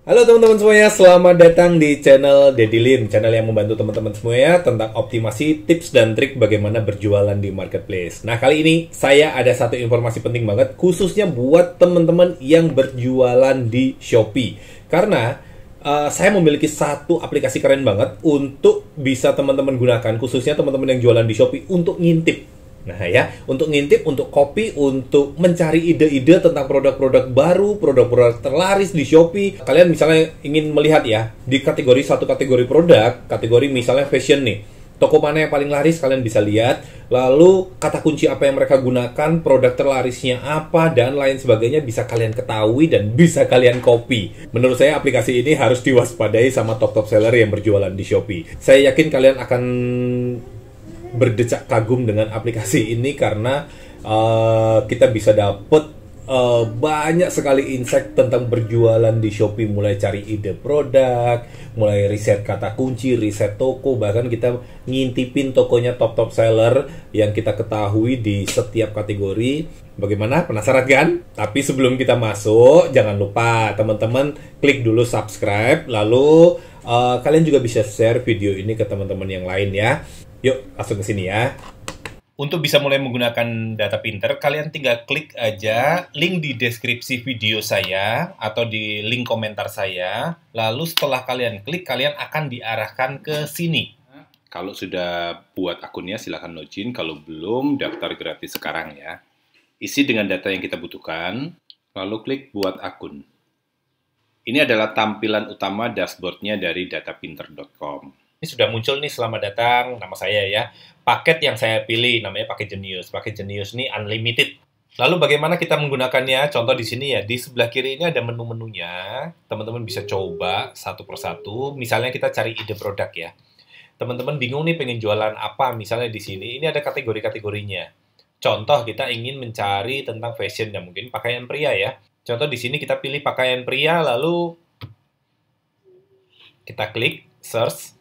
Halo teman-teman semuanya, selamat datang di channel Daddy Lim, channel yang membantu teman-teman semuanya tentang optimasi, tips dan trik bagaimana berjualan di marketplace. Nah, kali ini saya ada satu informasi penting banget khususnya buat teman-teman yang berjualan di Shopee. Karena uh, saya memiliki satu aplikasi keren banget untuk bisa teman-teman gunakan khususnya teman-teman yang jualan di Shopee untuk ngintip Nah ya, untuk ngintip, untuk copy untuk mencari ide-ide tentang produk-produk baru, produk-produk terlaris di Shopee. Kalian misalnya ingin melihat ya, di kategori satu kategori produk, kategori misalnya fashion nih. Toko mana yang paling laris kalian bisa lihat, lalu kata kunci apa yang mereka gunakan, produk terlarisnya apa, dan lain sebagainya bisa kalian ketahui dan bisa kalian copy. Menurut saya aplikasi ini harus diwaspadai sama top-top seller yang berjualan di Shopee. Saya yakin kalian akan berdecak kagum dengan aplikasi ini karena uh, kita bisa dapet uh, banyak sekali insight tentang berjualan di Shopee mulai cari ide produk, mulai riset kata kunci, riset toko, bahkan kita ngintipin tokonya top-top seller yang kita ketahui di setiap kategori. Bagaimana? Penasaran kan? Tapi sebelum kita masuk, jangan lupa teman-teman klik dulu subscribe, lalu uh, kalian juga bisa share video ini ke teman-teman yang lain ya. Yuk, langsung ke sini ya. Untuk bisa mulai menggunakan data pinter, kalian tinggal klik aja link di deskripsi video saya atau di link komentar saya. Lalu setelah kalian klik, kalian akan diarahkan ke sini. Kalau sudah buat akunnya, silahkan login. Kalau belum, daftar gratis sekarang ya. Isi dengan data yang kita butuhkan, lalu klik buat akun. Ini adalah tampilan utama dashboardnya dari datapinter.com ini sudah muncul nih selamat datang nama saya ya paket yang saya pilih namanya paket Genius. Paket Genius ini unlimited. Lalu bagaimana kita menggunakannya? Contoh di sini ya, di sebelah kiri ini ada menu-menunya. Teman-teman bisa coba satu persatu. Misalnya kita cari ide produk ya. Teman-teman bingung nih pengen jualan apa? Misalnya di sini ini ada kategori-kategorinya. Contoh kita ingin mencari tentang fashion ya, mungkin pakaian pria ya. Contoh di sini kita pilih pakaian pria lalu kita klik search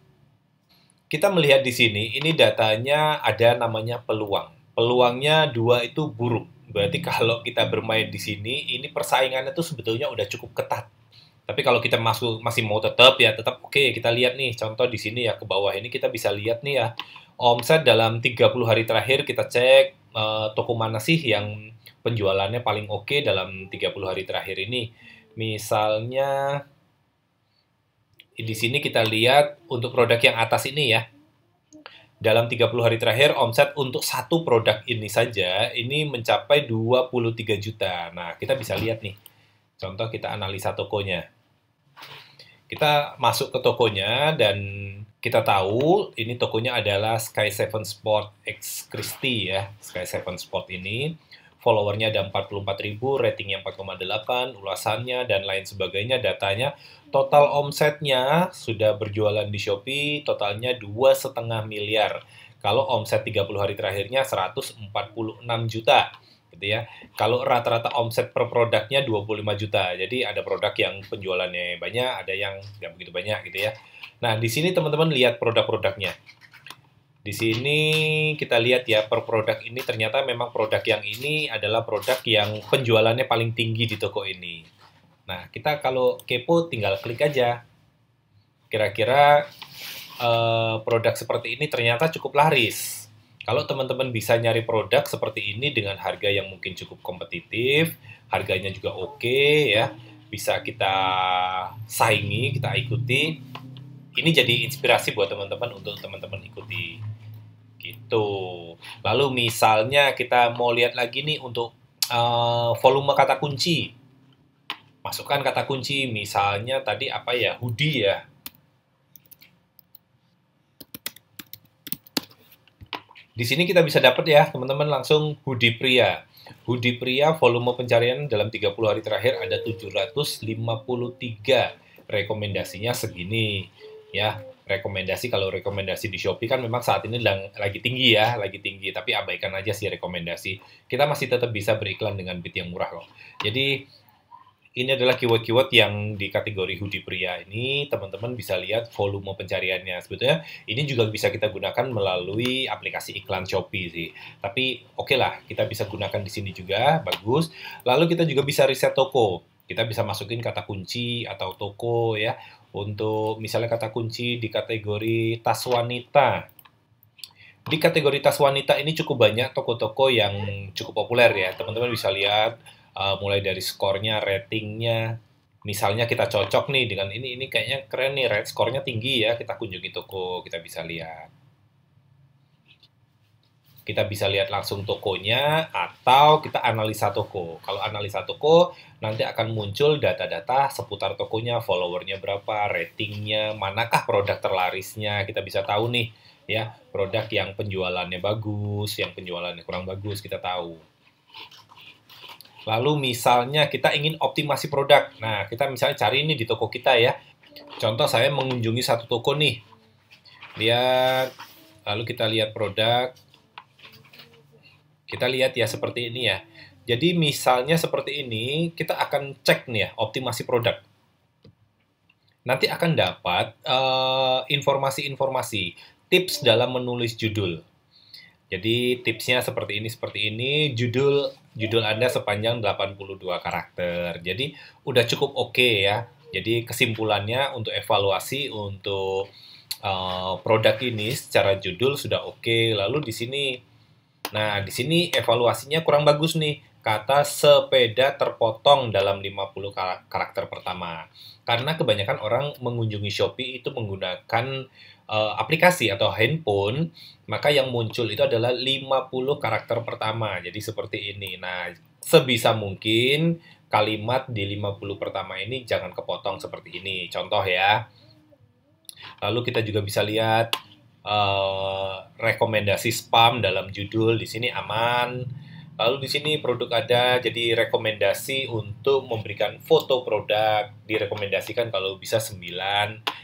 kita melihat di sini, ini datanya ada namanya peluang. Peluangnya dua itu buruk. Berarti hmm. kalau kita bermain di sini, ini persaingannya tuh sebetulnya udah cukup ketat. Tapi kalau kita masuk masih mau tetap ya tetap oke okay, kita lihat nih contoh di sini ya ke bawah ini kita bisa lihat nih ya omset dalam 30 hari terakhir kita cek uh, toko mana sih yang penjualannya paling oke okay dalam 30 hari terakhir ini. Misalnya di sini kita lihat untuk produk yang atas ini ya. Dalam 30 hari terakhir, omset untuk satu produk ini saja, ini mencapai 23 juta. Nah, kita bisa lihat nih. Contoh kita analisa tokonya. Kita masuk ke tokonya dan kita tahu ini tokonya adalah Sky 7 Sport X Christie ya. Sky 7 Sport ini followernya ada 44 ribu, ratingnya 4,8, ulasannya, dan lain sebagainya, datanya. Total omsetnya sudah berjualan di Shopee, totalnya 2,5 miliar. Kalau omset 30 hari terakhirnya 146 juta gitu ya. Kalau rata-rata omset per produknya 25 juta. Jadi ada produk yang penjualannya banyak, ada yang nggak begitu banyak gitu ya. Nah, di sini teman-teman lihat produk-produknya. Di sini kita lihat ya per produk ini ternyata memang produk yang ini adalah produk yang penjualannya paling tinggi di toko ini. Nah, kita kalau kepo tinggal klik aja. Kira-kira eh, produk seperti ini ternyata cukup laris. Kalau teman-teman bisa nyari produk seperti ini dengan harga yang mungkin cukup kompetitif, harganya juga oke okay, ya, bisa kita saingi, kita ikuti ini jadi inspirasi buat teman-teman untuk teman-teman ikuti gitu. Lalu misalnya kita mau lihat lagi nih untuk uh, volume kata kunci. Masukkan kata kunci misalnya tadi apa ya? Hoodie ya. Di sini kita bisa dapat ya, teman-teman langsung hoodie pria. Hoodie pria volume pencarian dalam 30 hari terakhir ada 753. Rekomendasinya segini ya rekomendasi kalau rekomendasi di Shopee kan memang saat ini lang, lagi tinggi ya, lagi tinggi. Tapi abaikan aja sih rekomendasi. Kita masih tetap bisa beriklan dengan bid yang murah loh. Jadi ini adalah keyword-keyword yang di kategori hoodie pria ini teman-teman bisa lihat volume pencariannya sebetulnya ini juga bisa kita gunakan melalui aplikasi iklan Shopee sih tapi oke okay lah kita bisa gunakan di sini juga bagus lalu kita juga bisa riset toko kita bisa masukin kata kunci atau toko ya untuk misalnya kata kunci di kategori tas wanita. Di kategori tas wanita ini cukup banyak toko-toko yang cukup populer ya. Teman-teman bisa lihat uh, mulai dari skornya, ratingnya. Misalnya kita cocok nih dengan ini, ini kayaknya keren nih, red skornya tinggi ya. Kita kunjungi toko, kita bisa lihat kita bisa lihat langsung tokonya atau kita analisa toko. Kalau analisa toko nanti akan muncul data-data seputar tokonya, followernya berapa, ratingnya, manakah produk terlarisnya. Kita bisa tahu nih ya produk yang penjualannya bagus, yang penjualannya kurang bagus kita tahu. Lalu misalnya kita ingin optimasi produk. Nah, kita misalnya cari ini di toko kita ya. Contoh saya mengunjungi satu toko nih. Lihat, lalu kita lihat produk kita lihat ya seperti ini ya. Jadi misalnya seperti ini, kita akan cek nih ya, optimasi produk. Nanti akan dapat eh, informasi-informasi, uh, tips dalam menulis judul. Jadi tipsnya seperti ini, seperti ini, judul judul Anda sepanjang 82 karakter. Jadi udah cukup oke okay ya. Jadi kesimpulannya untuk evaluasi untuk uh, produk ini secara judul sudah oke. Okay. Lalu di sini Nah, di sini evaluasinya kurang bagus nih kata sepeda terpotong dalam 50 karakter pertama. Karena kebanyakan orang mengunjungi Shopee itu menggunakan uh, aplikasi atau handphone, maka yang muncul itu adalah 50 karakter pertama. Jadi seperti ini. Nah, sebisa mungkin kalimat di 50 pertama ini jangan kepotong seperti ini. Contoh ya. Lalu kita juga bisa lihat uh, rekomendasi spam dalam judul di sini aman. Lalu di sini produk ada, jadi rekomendasi untuk memberikan foto produk direkomendasikan kalau bisa 9,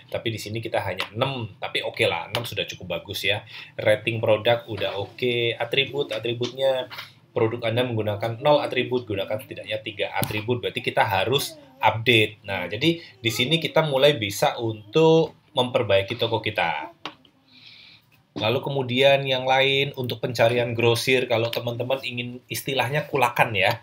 tapi di sini kita hanya 6, tapi oke okay lah, 6 sudah cukup bagus ya. Rating produk udah oke, okay. atribut, atributnya produk Anda menggunakan 0 atribut, gunakan setidaknya 3 atribut, berarti kita harus update. Nah, jadi di sini kita mulai bisa untuk memperbaiki toko kita. Lalu kemudian yang lain untuk pencarian grosir kalau teman-teman ingin istilahnya kulakan ya.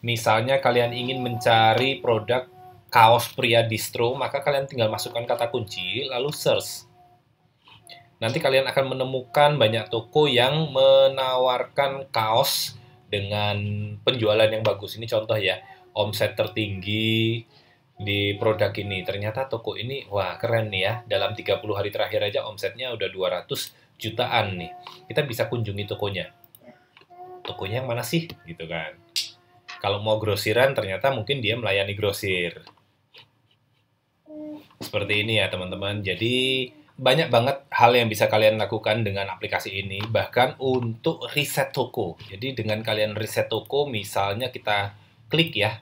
Misalnya kalian ingin mencari produk kaos pria distro, maka kalian tinggal masukkan kata kunci lalu search. Nanti kalian akan menemukan banyak toko yang menawarkan kaos dengan penjualan yang bagus. Ini contoh ya, omset tertinggi, di produk ini. Ternyata toko ini wah keren nih ya. Dalam 30 hari terakhir aja omsetnya udah 200 jutaan nih. Kita bisa kunjungi tokonya. Tokonya yang mana sih gitu kan. Kalau mau grosiran ternyata mungkin dia melayani grosir. Seperti ini ya teman-teman. Jadi banyak banget hal yang bisa kalian lakukan dengan aplikasi ini bahkan untuk riset toko. Jadi dengan kalian riset toko misalnya kita klik ya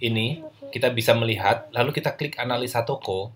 ini kita bisa melihat, lalu kita klik analisa toko.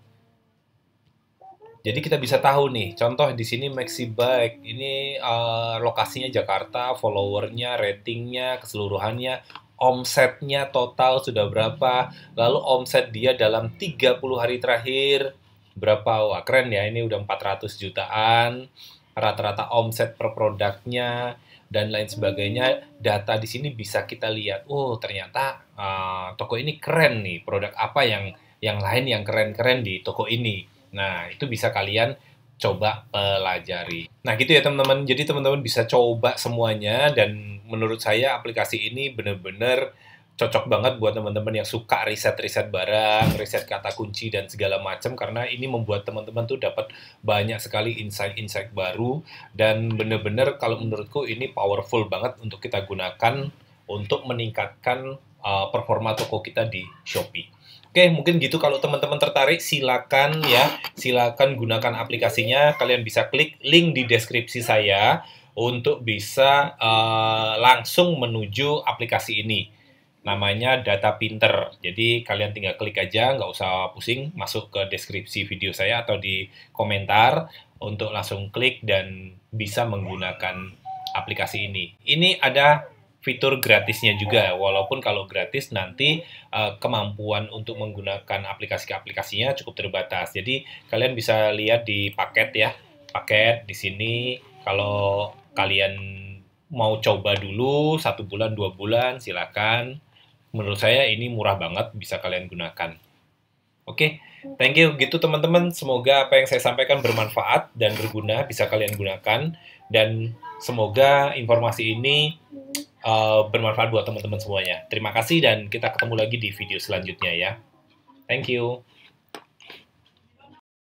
Jadi kita bisa tahu nih, contoh di sini Maxi Bike, ini uh, lokasinya Jakarta, followernya, ratingnya, keseluruhannya, omsetnya total sudah berapa, lalu omset dia dalam 30 hari terakhir berapa, wah keren ya, ini udah 400 jutaan, rata-rata omset per produknya, dan lain sebagainya. Data di sini bisa kita lihat, oh ternyata uh, toko ini keren nih, produk apa yang yang lain yang keren-keren di toko ini. Nah, itu bisa kalian coba pelajari. Nah, gitu ya teman-teman. Jadi teman-teman bisa coba semuanya dan menurut saya aplikasi ini benar-benar cocok banget buat teman-teman yang suka riset-riset barang, riset kata kunci dan segala macam karena ini membuat teman-teman tuh dapat banyak sekali insight-insight baru dan bener-bener kalau menurutku ini powerful banget untuk kita gunakan untuk meningkatkan uh, performa toko kita di Shopee. Oke, mungkin gitu kalau teman-teman tertarik silakan ya, silakan gunakan aplikasinya. Kalian bisa klik link di deskripsi saya untuk bisa uh, langsung menuju aplikasi ini namanya data pinter. Jadi kalian tinggal klik aja, nggak usah pusing, masuk ke deskripsi video saya atau di komentar untuk langsung klik dan bisa menggunakan aplikasi ini. Ini ada fitur gratisnya juga, walaupun kalau gratis nanti eh, kemampuan untuk menggunakan aplikasi-aplikasinya cukup terbatas. Jadi kalian bisa lihat di paket ya, paket di sini kalau kalian mau coba dulu satu bulan dua bulan silakan menurut saya ini murah banget bisa kalian gunakan. Oke, okay? thank you gitu teman-teman. Semoga apa yang saya sampaikan bermanfaat dan berguna bisa kalian gunakan dan semoga informasi ini uh, bermanfaat buat teman-teman semuanya. Terima kasih dan kita ketemu lagi di video selanjutnya ya. Thank you.